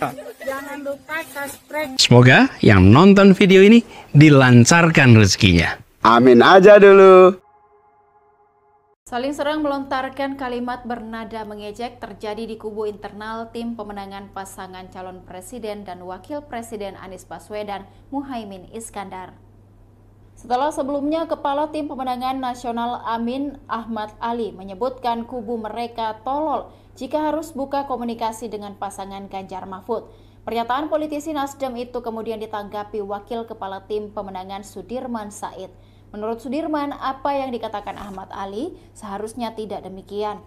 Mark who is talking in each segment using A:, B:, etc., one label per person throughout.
A: Ah. Jangan lupa subscribe.
B: Semoga yang nonton video ini dilancarkan rezekinya. Amin aja dulu.
A: Saling serang melontarkan kalimat bernada mengejek terjadi di kubu internal tim pemenangan pasangan calon presiden dan wakil presiden Anies Baswedan Muhaimin Iskandar. Setelah sebelumnya Kepala Tim Pemenangan Nasional Amin Ahmad Ali menyebutkan kubu mereka tolol jika harus buka komunikasi dengan pasangan Ganjar Mahfud. Pernyataan politisi Nasdem itu kemudian ditanggapi Wakil Kepala Tim Pemenangan Sudirman Said. Menurut Sudirman, apa yang dikatakan Ahmad Ali seharusnya tidak demikian.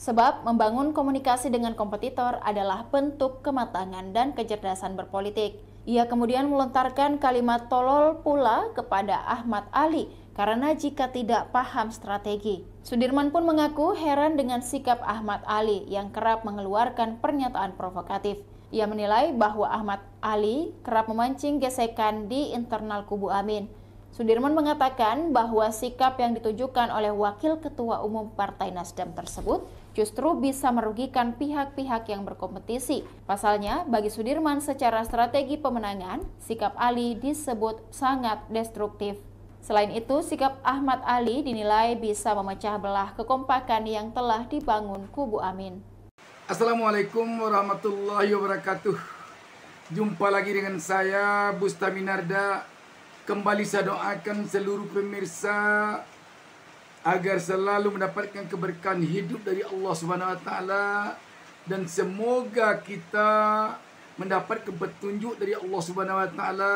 A: Sebab membangun komunikasi dengan kompetitor adalah bentuk kematangan dan kecerdasan berpolitik. Ia kemudian melontarkan kalimat tolol pula kepada Ahmad Ali karena jika tidak paham strategi, Sudirman pun mengaku heran dengan sikap Ahmad Ali yang kerap mengeluarkan pernyataan provokatif. Ia menilai bahwa Ahmad Ali kerap memancing gesekan di internal kubu Amin. Sudirman mengatakan bahwa sikap yang ditujukan oleh Wakil Ketua Umum Partai Nasdem tersebut justru bisa merugikan pihak-pihak yang berkompetisi. Pasalnya, bagi Sudirman secara strategi pemenangan, sikap Ali disebut sangat destruktif. Selain itu, sikap Ahmad Ali dinilai bisa memecah belah kekompakan yang telah dibangun kubu Amin.
B: Assalamualaikum warahmatullahi wabarakatuh. Jumpa lagi dengan saya Bustami Narda. Kembali saya doakan seluruh pemirsa agar selalu mendapatkan keberkahan hidup dari Allah Subhanahu wa taala dan semoga kita mendapat petunjuk dari Allah Subhanahu wa taala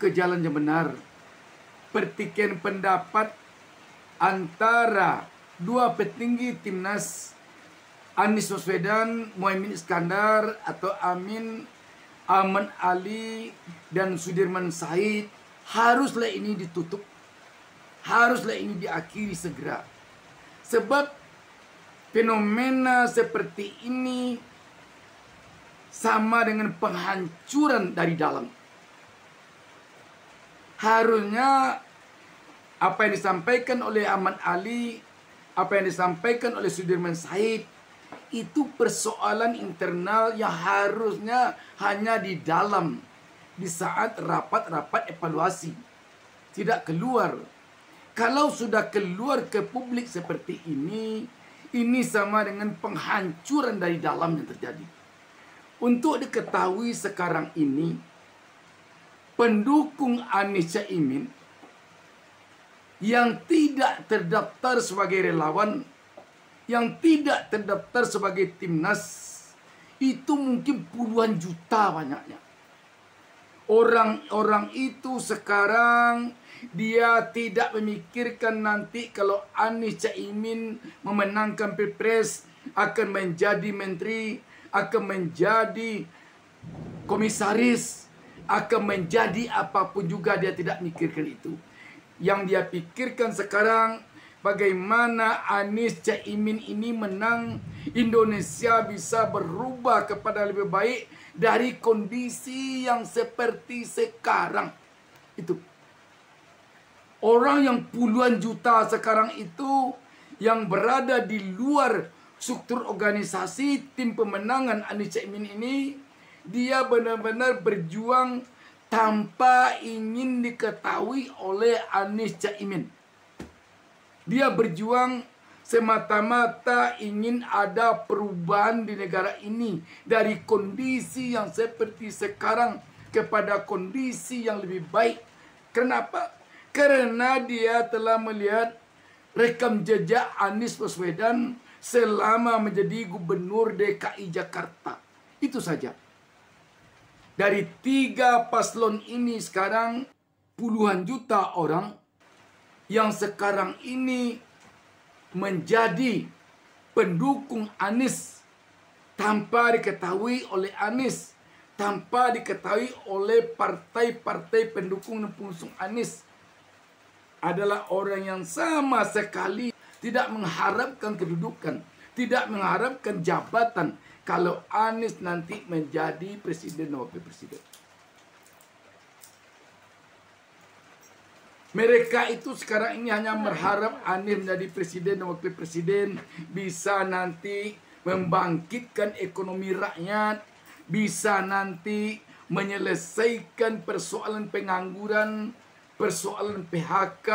B: ke jalan yang benar pertikaian pendapat antara dua petinggi timnas Anies Baswedan, Muhammad Iskandar atau Amin Aman Ali dan Sudirman Said haruslah ini ditutup. Haruslah ini diakhiri segera. Sebab fenomena seperti ini sama dengan penghancuran dari dalam. Harusnya apa yang disampaikan oleh Ahmad Ali, apa yang disampaikan oleh Sudirman Said, itu persoalan internal yang harusnya hanya di dalam, di saat rapat-rapat evaluasi. Tidak keluar. Kalau sudah keluar ke publik seperti ini, ini sama dengan penghancuran dari dalam yang terjadi. Untuk diketahui sekarang ini, pendukung Anies Caimin yang tidak terdaftar sebagai relawan, yang tidak terdaftar sebagai timnas, itu mungkin puluhan juta banyaknya. Orang-orang itu sekarang dia tidak memikirkan nanti kalau Anies Caimin memenangkan Pilpres akan menjadi menteri, akan menjadi komisaris, akan menjadi apapun juga dia tidak mikirkan itu yang dia pikirkan sekarang bagaimana Anies Caimin ini menang Indonesia bisa berubah kepada lebih baik dari kondisi yang seperti sekarang itu orang yang puluhan juta sekarang itu yang berada di luar struktur organisasi tim pemenangan Anies Caimin ini dia benar-benar berjuang tanpa ingin diketahui oleh Anies Caimin. Dia berjuang semata-mata ingin ada perubahan di negara ini dari kondisi yang seperti sekarang kepada kondisi yang lebih baik. Kenapa? Karena dia telah melihat rekam jejak Anies Baswedan selama menjadi gubernur DKI Jakarta. Itu saja. Dari tiga paslon ini sekarang puluhan juta orang yang sekarang ini menjadi pendukung Anies tanpa diketahui oleh Anies, tanpa diketahui oleh partai-partai pendukung dan pengusung Anies adalah orang yang sama sekali tidak mengharapkan kedudukan tidak mengharapkan jabatan kalau Anies nanti menjadi presiden dan wakil presiden. Mereka itu sekarang ini hanya berharap Anies menjadi presiden dan wakil presiden bisa nanti membangkitkan ekonomi rakyat, bisa nanti menyelesaikan persoalan pengangguran, persoalan PHK,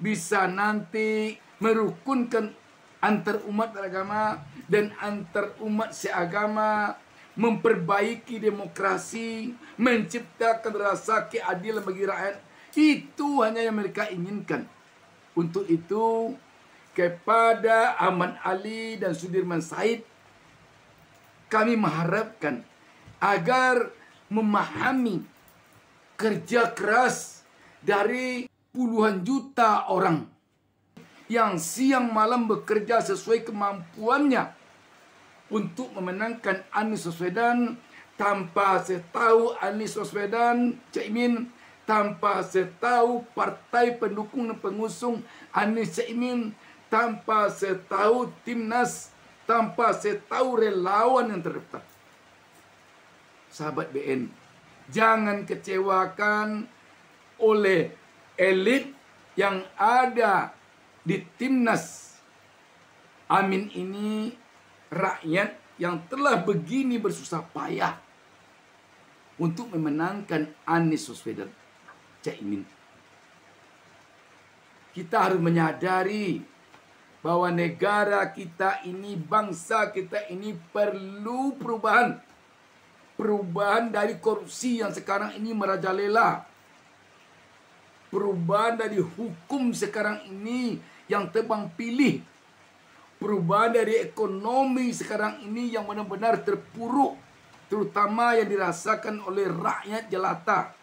B: bisa nanti merukunkan antar umat beragama dan antar umat seagama memperbaiki demokrasi, menciptakan rasa keadilan bagi rakyat. Itu hanya yang mereka inginkan. Untuk itu, kepada Aman Ali dan Sudirman Said, kami mengharapkan agar memahami kerja keras dari puluhan juta orang yang siang malam bekerja sesuai kemampuannya untuk memenangkan Anies Baswedan tanpa setahu Anies Baswedan Caimin tanpa setahu partai pendukung dan pengusung Anies Caimin tanpa setahu timnas tanpa setahu relawan yang terdaftar sahabat BN jangan kecewakan oleh elit yang ada di timnas Amin ini rakyat yang telah begini bersusah payah untuk memenangkan Anies Baswedan Caimin. Kita harus menyadari bahwa negara kita ini, bangsa kita ini perlu perubahan. Perubahan dari korupsi yang sekarang ini merajalela. Perubahan dari hukum sekarang ini yang tebang pilih. Perubahan dari ekonomi sekarang ini yang benar-benar terpuruk, terutama yang dirasakan oleh rakyat jelata.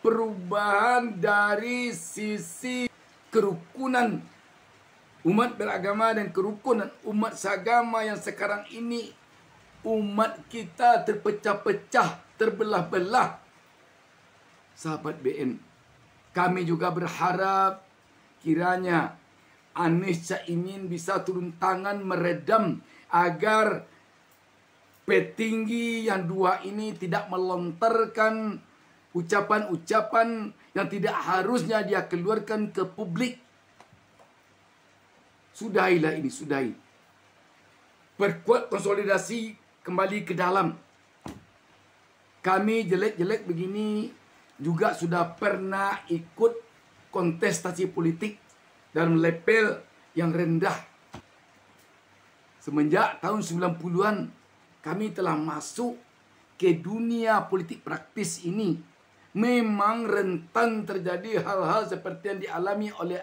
B: Perubahan dari sisi kerukunan umat beragama dan kerukunan umat seagama yang sekarang ini umat kita terpecah-pecah, terbelah-belah. Sahabat BN, kami juga berharap kiranya Anies Caimin bisa turun tangan meredam agar petinggi yang dua ini tidak melontarkan ucapan-ucapan yang tidak harusnya dia keluarkan ke publik. Sudahilah ini, sudahi. Perkuat konsolidasi kembali ke dalam. Kami jelek-jelek begini juga sudah pernah ikut kontestasi politik dalam level yang rendah. Semenjak tahun 90-an kami telah masuk ke dunia politik praktis ini. Memang rentan terjadi hal-hal seperti yang dialami oleh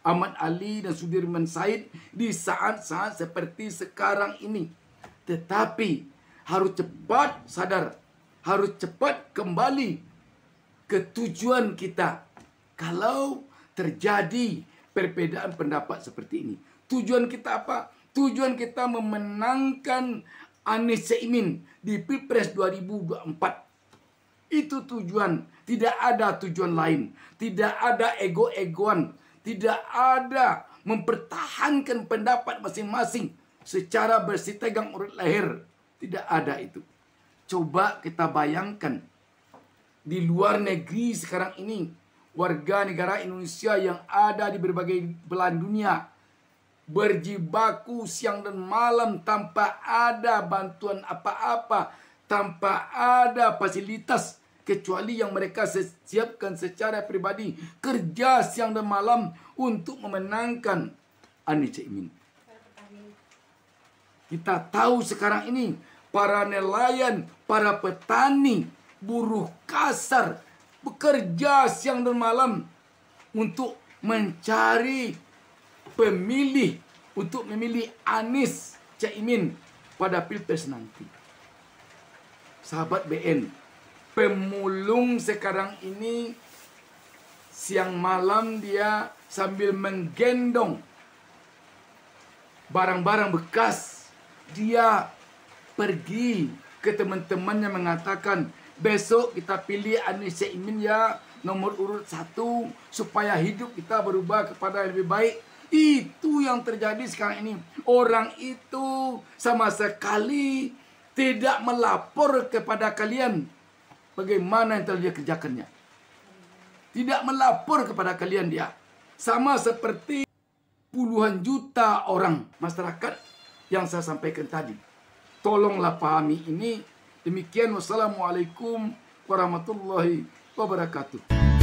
B: Ahmad Ali dan Sudirman Said di saat-saat seperti sekarang ini. Tetapi harus cepat sadar, harus cepat kembali ke tujuan kita. Kalau terjadi perbedaan pendapat seperti ini. Tujuan kita apa? Tujuan kita memenangkan Anies Seimin di Pilpres 2024. Itu tujuan, tidak ada tujuan lain, tidak ada ego-egoan, tidak ada mempertahankan pendapat masing-masing secara bersitegang urut leher. Tidak ada itu. Coba kita bayangkan di luar negeri sekarang ini warga negara Indonesia yang ada di berbagai belahan dunia berjibaku siang dan malam tanpa ada bantuan apa-apa, tanpa ada fasilitas kecuali yang mereka siapkan secara pribadi kerja siang dan malam untuk memenangkan Anies Caimin. Kita tahu sekarang ini para nelayan, para petani, buruh kasar bekerja siang dan malam untuk mencari pemilih untuk memilih Anis Caimin pada pilpres nanti. Sahabat BN, pemulung sekarang ini siang malam dia sambil menggendong barang-barang bekas dia pergi ke teman-temannya mengatakan Besok kita pilih Anies Caimin ya nomor urut satu supaya hidup kita berubah kepada yang lebih baik. Itu yang terjadi sekarang ini. Orang itu sama sekali tidak melapor kepada kalian bagaimana yang telah dia kerjakannya. Tidak melapor kepada kalian dia. Sama seperti puluhan juta orang masyarakat yang saya sampaikan tadi. Tolonglah pahami ini Demikian wassalamualaikum warahmatullahi wabarakatuh.